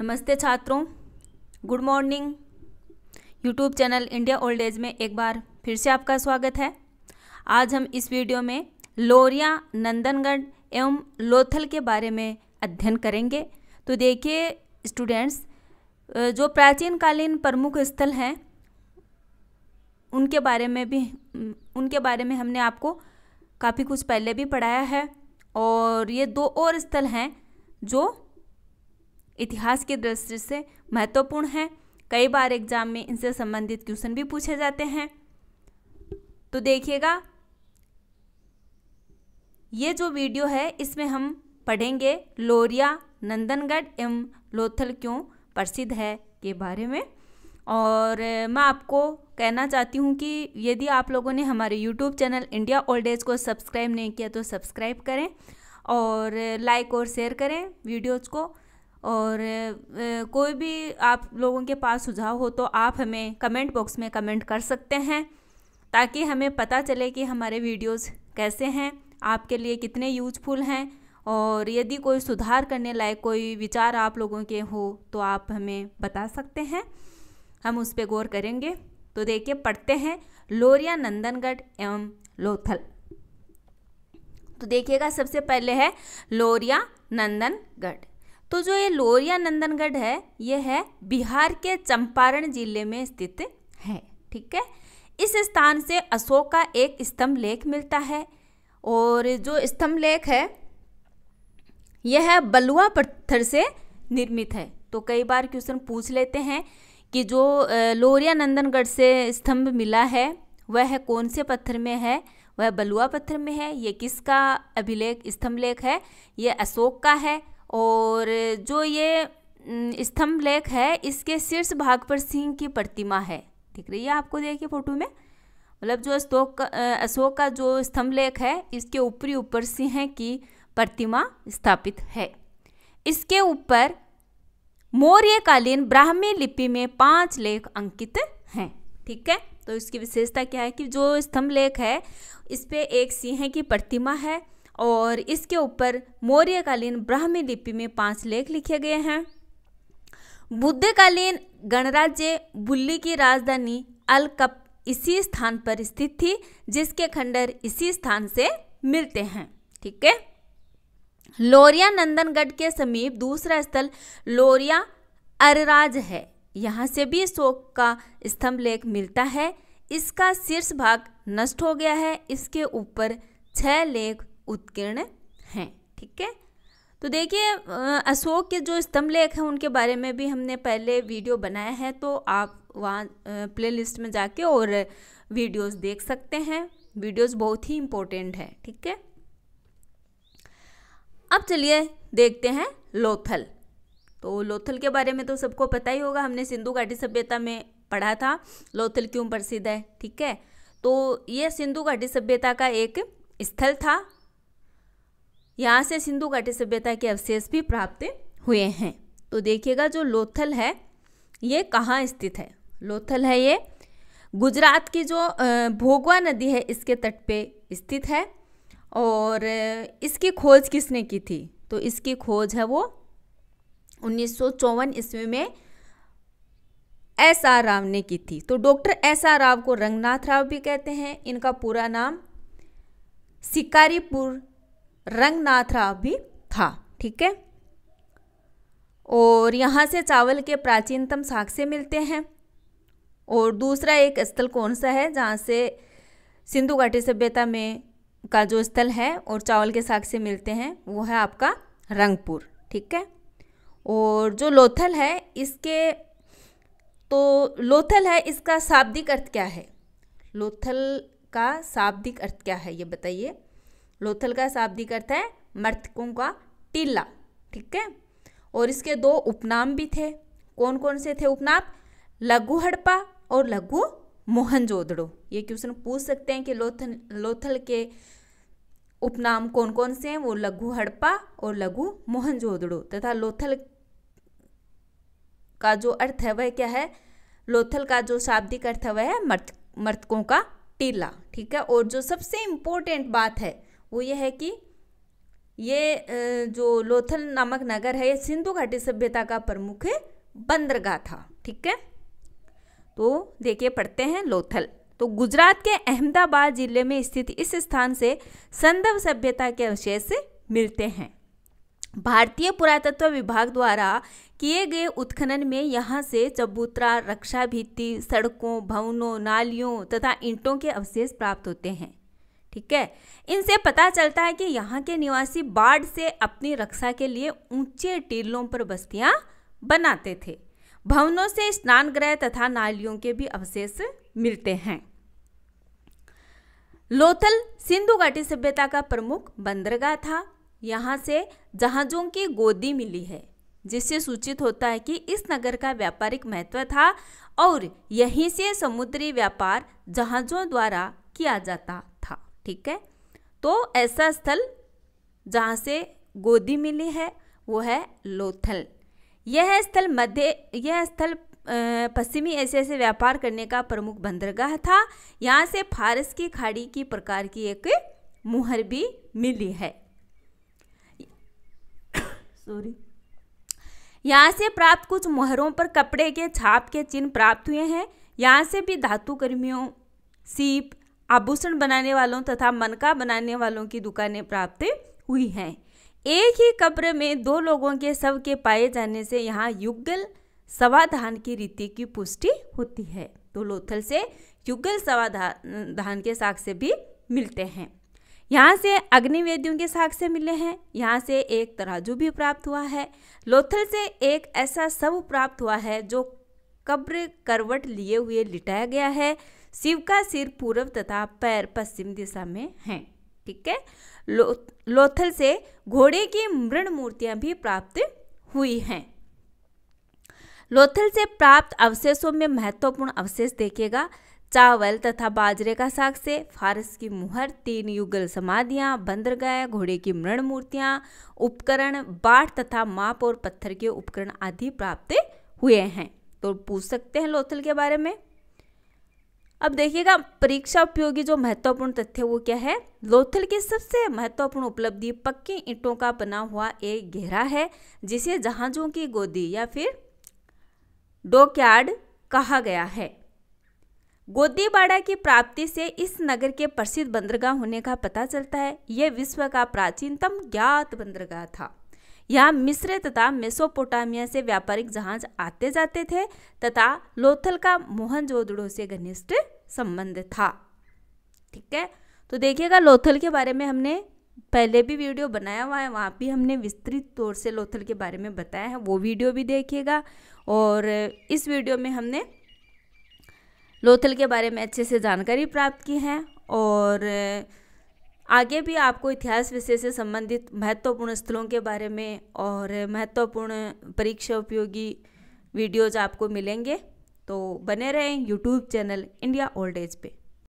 नमस्ते छात्रों good morning YouTube channel India old age में एक बार फिर से आपका स्वागत है आज हम इस वीडियो में लोरिया नंदनगढ़ एवं लोथल के बारे में अध्ययन करेंगे तो देखिए स्टूडेंट्स जो प्राचीन कालीन प्रमुख स्थल हैं उनके बारे में भी उनके बारे में हमने आपको काफ़ी कुछ पहले भी पढ़ाया है और ये दो और स्थल हैं जो इतिहास की दृष्टि से महत्वपूर्ण है कई बार एग्जाम में इनसे संबंधित क्वेश्चन भी पूछे जाते हैं तो देखिएगा ये जो वीडियो है इसमें हम पढ़ेंगे लोरिया नंदनगढ़ एवं लोथल क्यों प्रसिद्ध है के बारे में और मैं आपको कहना चाहती हूँ कि यदि आप लोगों ने हमारे YouTube channel India old age को सब्सक्राइब नहीं किया तो सब्सक्राइब करें और लाइक और शेयर करें वीडियोज़ को और कोई भी आप लोगों के पास सुझाव हो तो आप हमें कमेंट बॉक्स में कमेंट कर सकते हैं ताकि हमें पता चले कि हमारे वीडियोस कैसे हैं आपके लिए कितने यूजफुल हैं और यदि कोई सुधार करने लायक कोई विचार आप लोगों के हो तो आप हमें बता सकते हैं हम उस पर गौर करेंगे तो देखिए पढ़ते हैं लोरिया नंदनगढ़ एवं लोथल तो देखिएगा सबसे पहले है लोरिया नंदनगढ़ तो जो ये लोरिया नंदनगढ़ है ये है बिहार के चंपारण जिले में स्थित है ठीक है इस स्थान से अशोक का एक स्तंभ लेख मिलता है और जो स्तंभ लेख है यह है बलुआ पत्थर से निर्मित है तो कई बार क्वेश्चन पूछ लेते हैं कि जो लोरिया नंदनगढ़ से स्तंभ मिला है वह है कौन से पत्थर में है वह बलुआ पत्थर में है ये किसका अभिलेख स्तंभ लेख है यह अशोक का है और जो ये स्तंभ लेख है इसके शीर्ष भाग पर सिंह की प्रतिमा है दिख रही है आपको देखिए फोटो में मतलब जो अशोक अशोक का जो स्तंभ लेख है इसके ऊपरी ऊपर सिंह की प्रतिमा स्थापित है इसके ऊपर मौर्यकालीन ब्राह्मी लिपि में पांच लेख अंकित हैं ठीक है तो इसकी विशेषता क्या है कि जो स्तंभ लेख है इस पर एक सिंह की प्रतिमा है और इसके ऊपर मौर्यकालीन ब्राह्मी लिपि में पांच लेख लिखे गए हैं बुद्धकालीन गणराज्य बुल्ली की राजधानी अलकप इसी स्थान पर स्थित थी जिसके खंडर इसी स्थान से मिलते हैं ठीक है लोरिया नंदनगढ़ के समीप दूसरा स्थल लोरिया अरराज है यहाँ से भी शोक का स्तंभ लेख मिलता है इसका शीर्ष भाग नष्ट हो गया है इसके ऊपर छह लेख उत्कीर्ण हैं ठीक है तो देखिए अशोक के जो स्तंभ लेख हैं उनके बारे में भी हमने पहले वीडियो बनाया है तो आप वहाँ प्लेलिस्ट में जाके और वीडियोस देख सकते हैं वीडियोस बहुत ही इम्पोर्टेंट है ठीक है अब चलिए देखते हैं लोथल तो लोथल के बारे में तो सबको पता ही होगा हमने सिंधु घाटी सभ्यता में पढ़ा था लोथल क्यों प्रसिद्ध है ठीक है तो ये सिंधु घाटी सभ्यता का एक स्थल था यहाँ से सिंधु घाटी सभ्यता के अवशेष भी प्राप्त हुए हैं तो देखिएगा जो लोथल है ये कहाँ स्थित है लोथल है ये गुजरात की जो भोगवा नदी है इसके तट पे स्थित है और इसकी खोज किसने की थी तो इसकी खोज है वो उन्नीस ईस्वी में एस आर राव ने की थी तो डॉक्टर एस आर राव को रंगनाथ राव भी कहते हैं इनका पूरा नाम शिकारीपुर रंगनाथ राव भी था ठीक है और यहाँ से चावल के प्राचीनतम साक्ष्य मिलते हैं और दूसरा एक स्थल कौन सा है जहाँ से सिंधु घाटी सभ्यता में का जो स्थल है और चावल के साक्ष्य मिलते हैं वो है आपका रंगपुर ठीक है और जो लोथल है इसके तो लोथल है इसका शाब्दिक अर्थ क्या है लोथल का शाब्दिक अर्थ क्या है ये बताइए लोथल का शाब्दिक अर्थ है मृतकों का टीला ठीक है और इसके दो उपनाम भी थे कौन कौन से थे उपनाम लघु हड़प्पा और लघु मोहनजोदड़ो ये क्वेश्चन पूछ सकते हैं कि लोथल लोथल के उपनाम कौन कौन से हैं वो लघु हड़प्पा और लघु मोहनजोदड़ो तथा लोथल का जो अर्थ है वह क्या है लोथल का जो शाब्दिक अर्थ है वह है मर्त का टीला ठीक है और जो सबसे इम्पोर्टेंट बात है वो ये है कि ये जो लोथल नामक नगर है ये सिंधु घाटी सभ्यता का प्रमुख बंदरगाह था ठीक है तो देखिए पढ़ते हैं लोथल तो गुजरात के अहमदाबाद ज़िले में स्थित इस स्थान से संदव सभ्यता के अवशेष मिलते हैं भारतीय पुरातत्व विभाग द्वारा किए गए उत्खनन में यहाँ से चबूतरा रक्षा भित्ति सड़कों भवनों नालियों तथा ईंटों के अवशेष प्राप्त होते हैं ठीक है इनसे पता चलता है कि यहाँ के निवासी बाढ़ से अपनी रक्षा के लिए ऊंचे टीलों पर बस्तियाँ बनाते थे भवनों से स्नान गृह तथा नालियों के भी अवशेष मिलते हैं लोथल सिंधु घाटी सभ्यता का प्रमुख बंदरगाह था यहाँ से जहाज़ों की गोदी मिली है जिससे सूचित होता है कि इस नगर का व्यापारिक महत्व था और यहीं से समुद्री व्यापार जहाज़ों द्वारा किया जाता ठीक है तो ऐसा स्थल जहाँ से गोदी मिली है वो है लोथल यह स्थल मध्य यह स्थल पश्चिमी एशिया से व्यापार करने का प्रमुख बंदरगाह था यहाँ से फारस की खाड़ी की प्रकार की एक मुहर भी मिली है सॉरी यहाँ से प्राप्त कुछ मोहरों पर कपड़े के छाप के चिन्ह प्राप्त हुए हैं यहाँ से भी धातु कर्मियों सीप आभूषण बनाने वालों तथा मनका बनाने वालों की दुकानें प्राप्त हुई हैं एक ही कब्र में दो लोगों के शव के पाए जाने से यहाँ युगल सवाधान की रीति की पुष्टि होती है तो लोथल से युगल सवाधान के साक्ष्य भी मिलते हैं यहाँ से अग्निवेदियों के साक्ष्य मिले हैं यहाँ से एक तराजू भी प्राप्त हुआ है लोथल से एक ऐसा शव प्राप्त हुआ है जो कब्र करवट लिए हुए लिटाया गया है शिव का सिर पूर्व तथा पैर पश्चिम दिशा में हैं ठीक है लो, लोथल से घोड़े की मृण मूर्तियां भी प्राप्त हुई हैं लोथल से प्राप्त अवशेषों में महत्वपूर्ण अवशेष देखेगा चावल तथा बाजरे का साग से फारस की मुहर तीन युगल समाधियां बंदरगाह घोड़े की मृण मूर्तियां उपकरण बाढ़ तथा माप और पत्थर के उपकरण आदि प्राप्त हुए हैं तो पूछ सकते हैं लोथल के बारे में अब देखिएगा परीक्षा उपयोगी जो महत्वपूर्ण तथ्य वो क्या है लोथल की सबसे महत्वपूर्ण उपलब्धि पक्की ईंटों का बना हुआ एक घेरा है जिसे जहाज़ों की गोदी या फिर डोकयार्ड कहा गया है गोदीबाड़ा की प्राप्ति से इस नगर के प्रसिद्ध बंदरगाह होने का पता चलता है यह विश्व का प्राचीनतम ज्ञात बंदरगाह था यहाँ मिस्र तथा मेसोपोटामिया से व्यापारिक जहाज आते जाते थे तथा लोथल का मोहनजोदड़ो से घनिष्ठ संबंध था ठीक है तो देखिएगा लोथल के बारे में हमने पहले भी वीडियो बनाया हुआ है वहाँ भी हमने विस्तृत तौर से लोथल के बारे में बताया है वो वीडियो भी देखिएगा और इस वीडियो में हमने लोथल के बारे में अच्छे से जानकारी प्राप्त की है और आगे भी आपको इतिहास विषय से संबंधित महत्वपूर्ण स्थलों के बारे में और महत्वपूर्ण परीक्षा उपयोगी वीडियोज आपको मिलेंगे तो बने रहें YouTube channel India old age पे